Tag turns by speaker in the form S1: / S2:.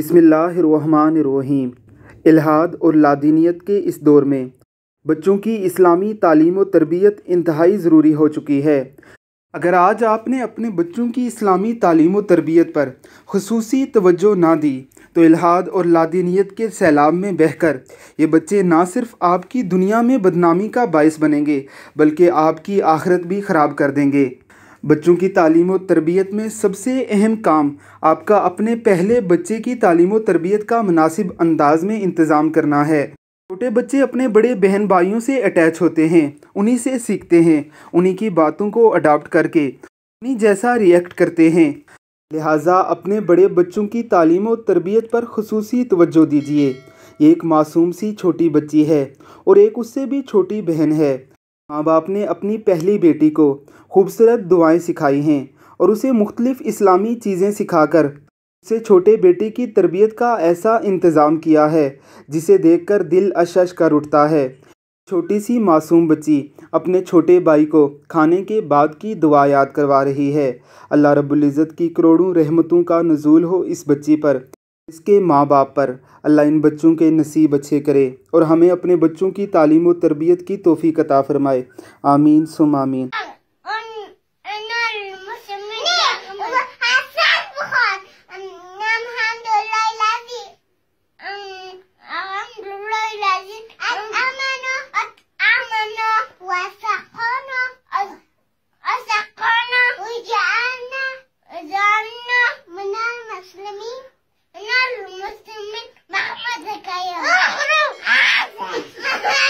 S1: बिसमीम इलाहाद और लादीनीत के इस दौर में बच्चों की इस्लामी तालीम और तरबियत इंतहाई ज़रूरी हो चुकी है अगर आज आपने अपने बच्चों की इस्लामी तालीम और तरबियत पर खसूस तवज्जो ना दी तो इलाहाद और लादीनीत के सैलाब में बहकर ये बच्चे ना सिर्फ आपकी दुनिया में बदनामी का बायस बनेंगे बल्कि आपकी आखरत भी ख़राब कर देंगे बच्चों की तालीम और तरबियत में सबसे अहम काम आपका अपने पहले बच्चे की तालीम और तरबियत का मुनासिब अंदाज में इंतज़ाम करना है छोटे बच्चे अपने बड़े बहन भाइयों से अटैच होते हैं उन्हीं से सीखते हैं उन्हीं की बातों को अडाप्ट करके उन्हीं जैसा रिएक्ट करते हैं लिहाजा अपने बड़े बच्चों की तालीम और तरबियत पर खसूस तोज्जो दीजिए एक मासूम सी छोटी बच्ची है और एक उससे भी छोटी बहन है माँ बाप ने अपनी पहली बेटी को खूबसूरत दुआएं सिखाई हैं और उसे मुख्तलिफ़ इस्लामी चीज़ें सिखाकर उसे छोटे बेटे की तरबियत का ऐसा इंतज़ाम किया है जिसे देखकर दिल अशश कर उठता है छोटी सी मासूम बच्ची अपने छोटे भाई को खाने के बाद की दुआ याद करवा रही है अल्लाह रब्बुल इज़्ज़त की करोड़ों रहमतों का नज़ूल हो इस बच्ची पर इसके माँ बाप पर अल्लाह इन बच्चों के नसीब अच्छे करे और हमें अपने बच्चों की तालीम व तरबियत की तोफ़ी कता फ़रमाए आमीन सुम आमीन